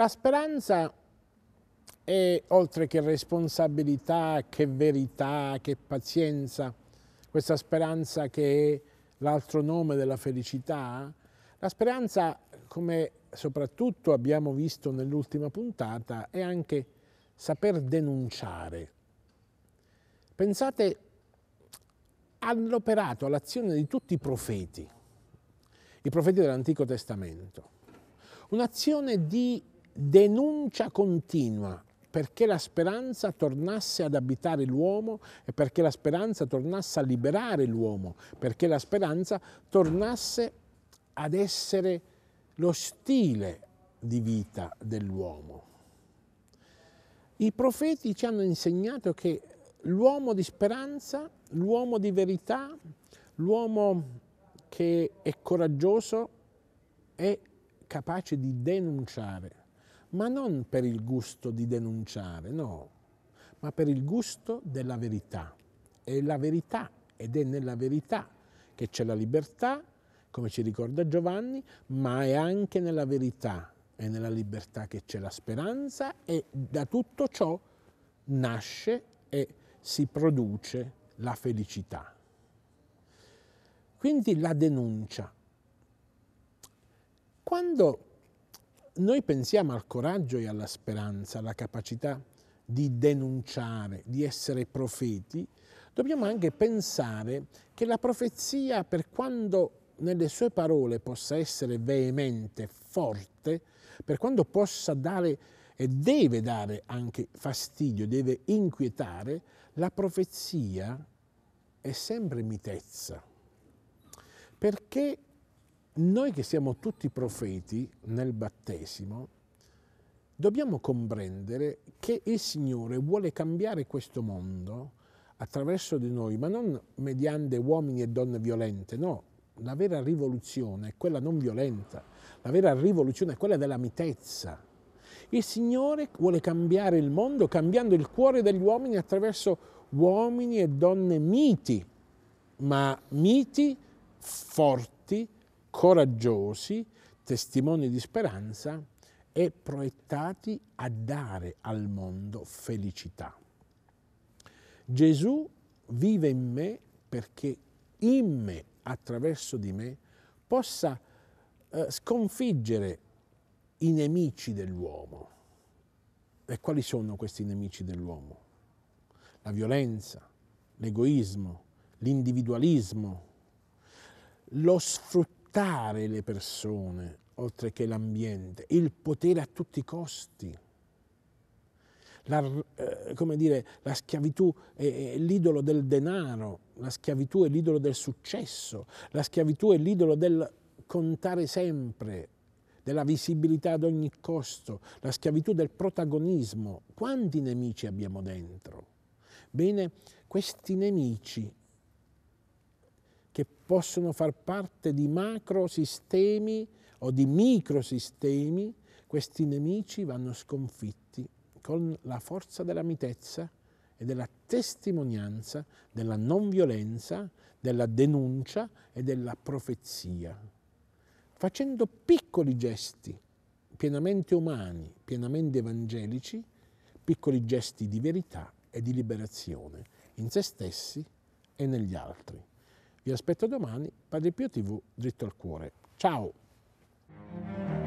La speranza è, oltre che responsabilità, che verità, che pazienza, questa speranza che è l'altro nome della felicità, la speranza, come soprattutto abbiamo visto nell'ultima puntata, è anche saper denunciare. Pensate all'operato, all'azione di tutti i profeti, i profeti dell'Antico Testamento, un'azione di denuncia continua perché la speranza tornasse ad abitare l'uomo e perché la speranza tornasse a liberare l'uomo, perché la speranza tornasse ad essere lo stile di vita dell'uomo. I profeti ci hanno insegnato che l'uomo di speranza, l'uomo di verità, l'uomo che è coraggioso è capace di denunciare ma non per il gusto di denunciare, no, ma per il gusto della verità. È la verità ed è nella verità che c'è la libertà, come ci ricorda Giovanni, ma è anche nella verità è nella libertà che c'è la speranza e da tutto ciò nasce e si produce la felicità. Quindi la denuncia. Quando noi pensiamo al coraggio e alla speranza, alla capacità di denunciare, di essere profeti, dobbiamo anche pensare che la profezia, per quanto nelle sue parole possa essere veemente, forte, per quanto possa dare e deve dare anche fastidio, deve inquietare, la profezia è sempre mitezza. Perché noi che siamo tutti profeti nel battesimo, dobbiamo comprendere che il Signore vuole cambiare questo mondo attraverso di noi, ma non mediante uomini e donne violente, no. La vera rivoluzione è quella non violenta, la vera rivoluzione è quella della mitezza. Il Signore vuole cambiare il mondo cambiando il cuore degli uomini attraverso uomini e donne miti, ma miti, forti, coraggiosi, testimoni di speranza e proiettati a dare al mondo felicità. Gesù vive in me perché in me, attraverso di me, possa eh, sconfiggere i nemici dell'uomo. E quali sono questi nemici dell'uomo? La violenza, l'egoismo, l'individualismo, lo sfruttamento aiutare le persone, oltre che l'ambiente, il potere a tutti i costi. La, eh, come dire, la schiavitù è, è l'idolo del denaro, la schiavitù è l'idolo del successo, la schiavitù è l'idolo del contare sempre, della visibilità ad ogni costo, la schiavitù del protagonismo. Quanti nemici abbiamo dentro? Bene, questi nemici possono far parte di macrosistemi o di microsistemi, questi nemici vanno sconfitti con la forza della mitezza e della testimonianza, della non violenza, della denuncia e della profezia, facendo piccoli gesti pienamente umani, pienamente evangelici, piccoli gesti di verità e di liberazione in se stessi e negli altri. Vi aspetto domani, Padre Pio TV, dritto al cuore. Ciao!